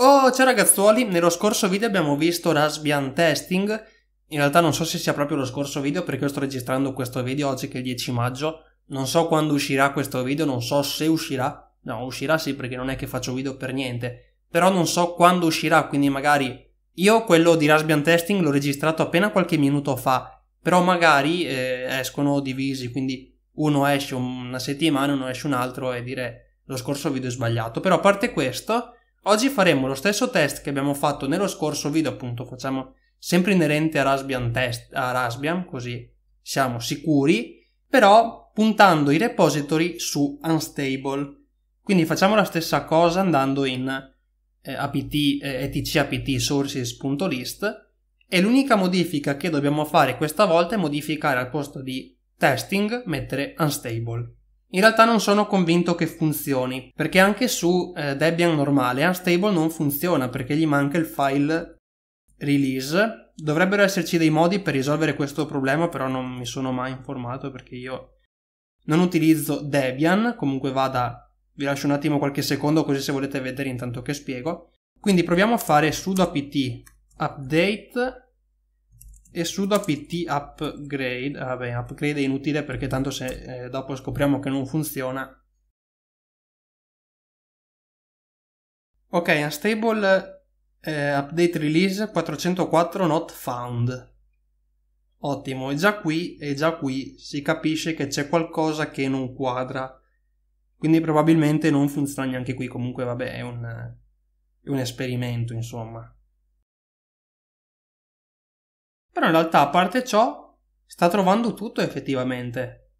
Oh, ciao ragazzuoli, nello scorso video abbiamo visto Raspbian Testing. In realtà non so se sia proprio lo scorso video perché io sto registrando questo video oggi che è il 10 maggio. Non so quando uscirà questo video, non so se uscirà. No, uscirà sì perché non è che faccio video per niente. Però non so quando uscirà, quindi magari... Io quello di Raspbian Testing l'ho registrato appena qualche minuto fa, però magari eh, escono divisi, quindi uno esce una settimana, uno esce un altro e dire lo scorso video è sbagliato. Però a parte questo, Oggi faremo lo stesso test che abbiamo fatto nello scorso video, appunto facciamo sempre inerente a Raspbian, test, a Raspbian così siamo sicuri, però puntando i repository su Unstable. Quindi facciamo la stessa cosa andando in eh, apt, eh, etcaptsources.list sources.list e l'unica modifica che dobbiamo fare questa volta è modificare al posto di testing mettere unstable. In realtà non sono convinto che funzioni, perché anche su eh, Debian normale Unstable non funziona perché gli manca il file release. Dovrebbero esserci dei modi per risolvere questo problema, però non mi sono mai informato perché io non utilizzo Debian, comunque vada, vi lascio un attimo qualche secondo così se volete vedere intanto che spiego. Quindi proviamo a fare sudo apt update e sudo apt upgrade, ah, vabbè upgrade è inutile perché tanto se eh, dopo scopriamo che non funziona ok unstable eh, update release 404 not found ottimo e già qui e già qui si capisce che c'è qualcosa che non quadra quindi probabilmente non funziona neanche qui comunque vabbè è un, è un esperimento insomma però in realtà a parte ciò sta trovando tutto effettivamente.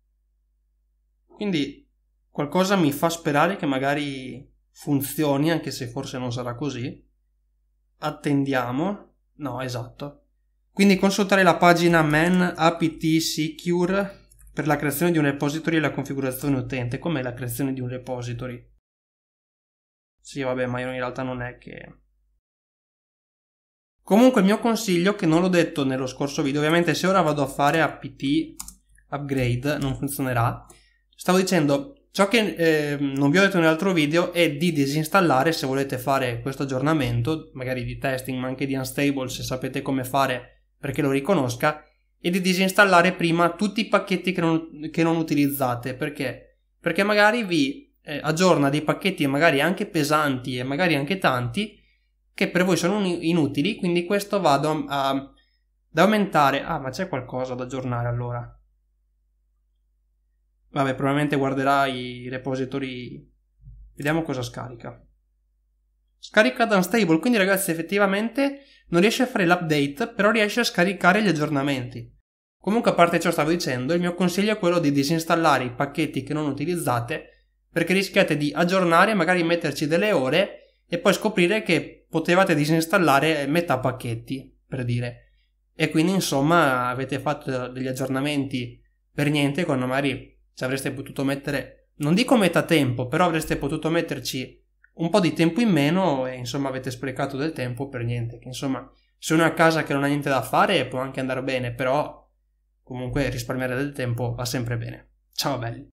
Quindi qualcosa mi fa sperare che magari funzioni, anche se forse non sarà così. Attendiamo. No, esatto. Quindi consultare la pagina Man apt secure per la creazione di un repository e la configurazione utente. Com'è la creazione di un repository? Sì, vabbè, ma in realtà non è che Comunque il mio consiglio, che non l'ho detto nello scorso video, ovviamente se ora vado a fare apt upgrade non funzionerà, stavo dicendo Ciò che eh, non vi ho detto nell'altro video è di disinstallare se volete fare questo aggiornamento, magari di testing ma anche di unstable se sapete come fare perché lo riconosca, e di disinstallare prima tutti i pacchetti che non, che non utilizzate. Perché? Perché magari vi eh, aggiorna dei pacchetti magari anche pesanti e magari anche tanti che per voi sono inutili, quindi questo vado a, ad aumentare. Ah, ma c'è qualcosa da aggiornare allora. Vabbè, probabilmente guarderà i repository. Vediamo cosa scarica. Scarica da unstable, quindi ragazzi effettivamente non riesce a fare l'update, però riesce a scaricare gli aggiornamenti. Comunque a parte ciò stavo dicendo, il mio consiglio è quello di disinstallare i pacchetti che non utilizzate, perché rischiate di aggiornare e magari metterci delle ore e poi scoprire che potevate disinstallare metà pacchetti, per dire. E quindi insomma avete fatto degli aggiornamenti per niente quando magari ci avreste potuto mettere, non dico metà tempo, però avreste potuto metterci un po' di tempo in meno e insomma avete sprecato del tempo per niente. Che insomma, se uno è a casa che non ha niente da fare può anche andare bene, però comunque risparmiare del tempo va sempre bene. Ciao belli!